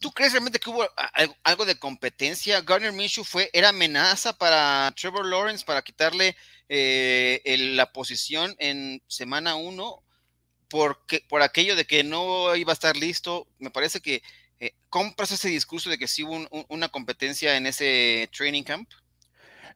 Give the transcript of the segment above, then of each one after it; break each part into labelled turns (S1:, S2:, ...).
S1: ¿Tú crees realmente que hubo ah, algo de competencia? Garner Minshew fue, era amenaza para Trevor Lawrence para quitarle eh, la posición en semana uno porque, por aquello de que no iba a estar listo. Me parece que eh, compras ese discurso de que sí hubo una competencia en ese training camp.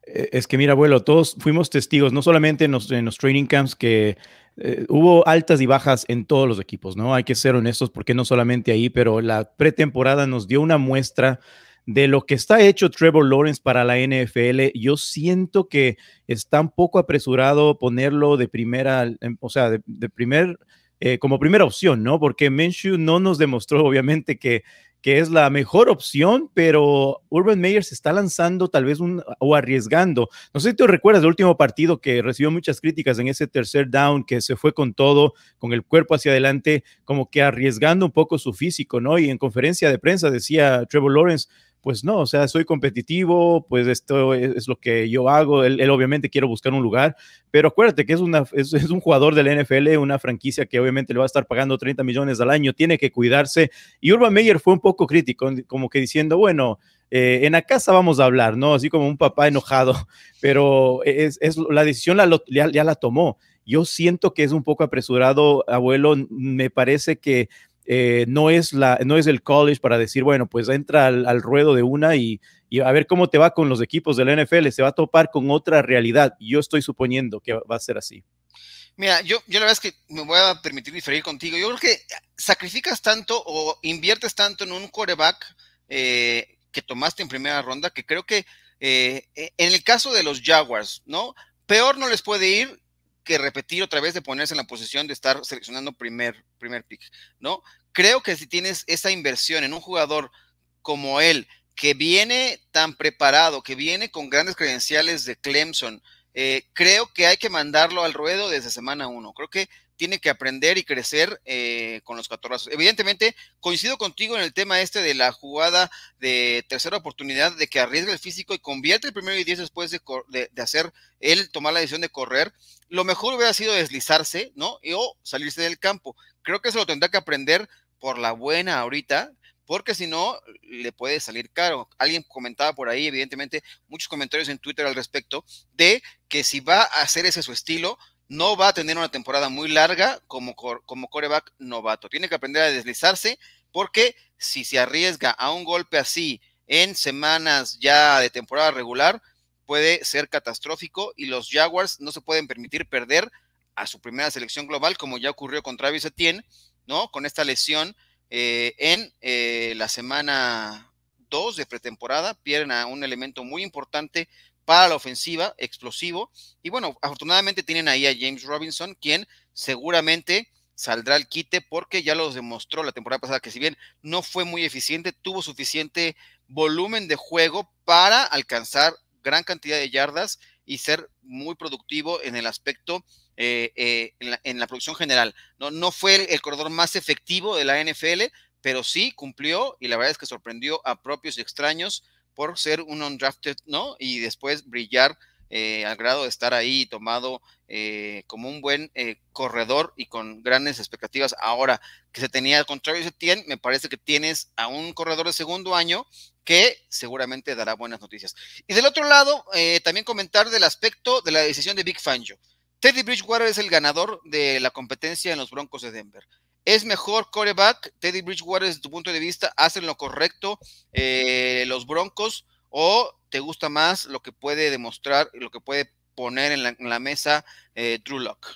S2: Eh, es que mira, abuelo, todos fuimos testigos, no solamente en los, training camps, que eh, hubo altas y bajas en todos los equipos, ¿no? Hay que ser honestos, porque no solamente ahí, pero la pretemporada nos dio una muestra de lo que está hecho Trevor Lawrence para la NFL. Yo siento que está un poco apresurado ponerlo de primera, o sea, de primer eh, como primera opción, ¿no? Porque Minshew no nos demostró, obviamente, que, que es la mejor opción, pero Urban Meyer se está lanzando tal vez un, o arriesgando. No sé si te recuerdas del último partido que recibió muchas críticas en ese tercer down, que se fue con todo, con el cuerpo hacia adelante, como que arriesgando un poco su físico, ¿no? Y en conferencia de prensa decía Trevor Lawrence, pues no, o sea, soy competitivo, pues esto e, es, lo que yo hago, él, obviamente quiere buscar un lugar, pero acuérdate que es, una, es, un jugador del NFL, una franquicia que obviamente le va a estar pagando 30 millones al año, tiene que cuidarse. Y Urban Meyer fue un poco crítico, como que diciendo, bueno, eh, en la casa vamos a hablar, ¿no? Así como un papá enojado, pero es, la decisión la, ya la tomó. Yo siento que es un poco apresurado, abuelo, me parece que eh, no, es la, no es el college para decir, bueno, pues entra al, ruedo de una y, y, a ver cómo te va con los equipos de la NFL, se va a topar con otra realidad. Yo estoy suponiendo que va a ser así.
S1: Mira, yo, la verdad es que me voy a permitir diferir contigo. Yo creo que sacrificas tanto o inviertes tanto en un quarterback eh, que tomaste en primera ronda que creo que eh, e, en el caso de los Jaguars, ¿no? Peor no les puede ir que repetir otra vez de ponerse en la posición de estar seleccionando primer, primer pick, ¿no? Creo que si tienes esa inversión en un jugador como él, que viene tan preparado, que viene con grandes credenciales de Clemson, eh, creo que hay que mandarlo al ruedo desde semana uno. Creo que tiene que aprender y crecer eh, con los 14 Evidentemente, coincido contigo en el tema este de la jugada de tercera oportunidad, de que arriesga el físico y convierte el primero y diez después de, hacer él tomar la decisión de correr. Lo mejor hubiera sido deslizarse, ¿no? o salirse del campo. Creo que se lo tendrá que aprender por la buena ahorita porque si no, le puede salir caro. Alguien comentaba por ahí, evidentemente, muchos comentarios en Twitter al respecto, de que si va a hacer ese su estilo, no va a tener una temporada muy larga como, como coreback novato. Tiene que aprender a deslizarse, porque si se arriesga a un golpe así en semanas ya de temporada regular, puede ser catastrófico y los Jaguars no se pueden permitir perder a su primera selección global, como ya ocurrió con Travis Etienne, ¿no? Con esta lesión eh, en eh, la semana 2 de pretemporada, pierden a un elemento muy importante para la ofensiva, explosivo, y bueno, afortunadamente tienen ahí a James Robinson, quien seguramente saldrá al quite porque ya los demostró la temporada pasada que si bien no fue muy eficiente, tuvo suficiente volumen de juego para alcanzar gran cantidad de yardas y ser muy productivo en el aspecto, eh, en la producción general. No, no fue el, corredor más efectivo de la NFL, pero sí cumplió y la verdad es que sorprendió a propios y extraños por ser un undrafted, ¿no? Y después brillar eh, al grado de estar ahí tomado eh, como un buen eh, corredor y con grandes expectativas. Ahora que se tenía al contrario se tiene me parece que tienes a un corredor de segundo año que seguramente dará buenas noticias. Y del otro lado, también comentar del aspecto de la decisión de Big Fangio. Teddy Bridgewater es el ganador de la competencia en los Broncos de Denver. Es mejor coreback. Teddy Bridgewater, desde tu punto de vista, hacen lo correcto eh, los Broncos o te gusta más lo que puede demostrar, lo que puede poner en la, mesa eh, Drew Locke?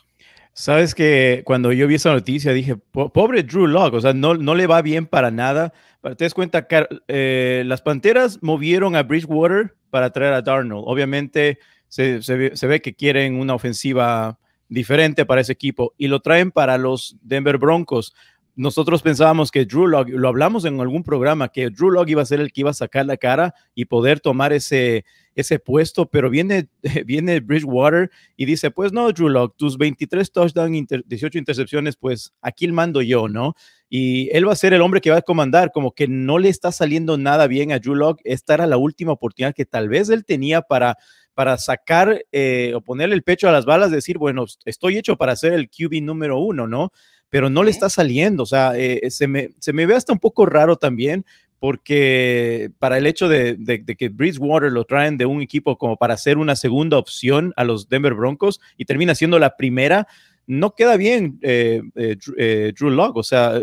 S2: Sabes que cuando yo vi esa noticia dije, pobre Drew Locke, o sea, no, no le va bien para nada. Pero te das cuenta, que eh, las Panteras movieron a Bridgewater para traer a Darnold. Obviamente, se, ve, que quieren una ofensiva diferente para ese equipo y lo traen para los Denver Broncos. Nosotros pensábamos que Drew Locke, lo hablamos en algún programa, que Drew Locke iba a ser el que iba a sacar la cara y poder tomar ese, ese puesto, pero viene, viene Bridgewater y dice, pues no, Drew Locke, tus 23 touchdowns, 18 intercepciones, pues aquí el mando yo, ¿no? Y él va a ser el hombre que va a comandar, como que no le está saliendo nada bien a Drew Locke, esta era la última oportunidad que tal vez él tenía para para sacar eh, o ponerle el pecho a las balas, decir, bueno, estoy hecho para ser el QB número uno, ¿no? Pero no le está saliendo, o sea, eh, eh, se, me, ve hasta un poco raro también, porque para el hecho de, que Bridgewater lo traen de un equipo como para hacer una segunda opción a los Denver Broncos y termina siendo la primera, no queda bien Drew, O sea,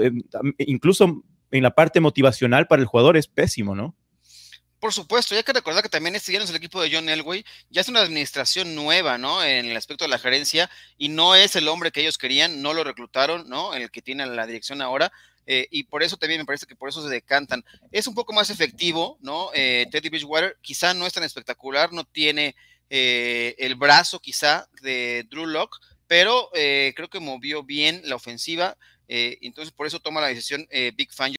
S2: incluso en la parte motivacional para el jugador es pésimo, ¿no?
S1: Por supuesto, ya que recordar que también este ya es el equipo de John Elway, ya es una administración nueva, ¿no? En el aspecto de la gerencia, y no es el hombre que ellos querían, no lo reclutaron, ¿no? El que tiene la dirección ahora, eh, y por eso también me parece que por eso se decantan. Es un poco más efectivo, ¿no? Eh, Teddy Bridgewater quizá no es tan espectacular, no tiene eh, el brazo quizá de Drew Lock, pero creo que movió bien la ofensiva, entonces por eso toma la decisión Big Fan.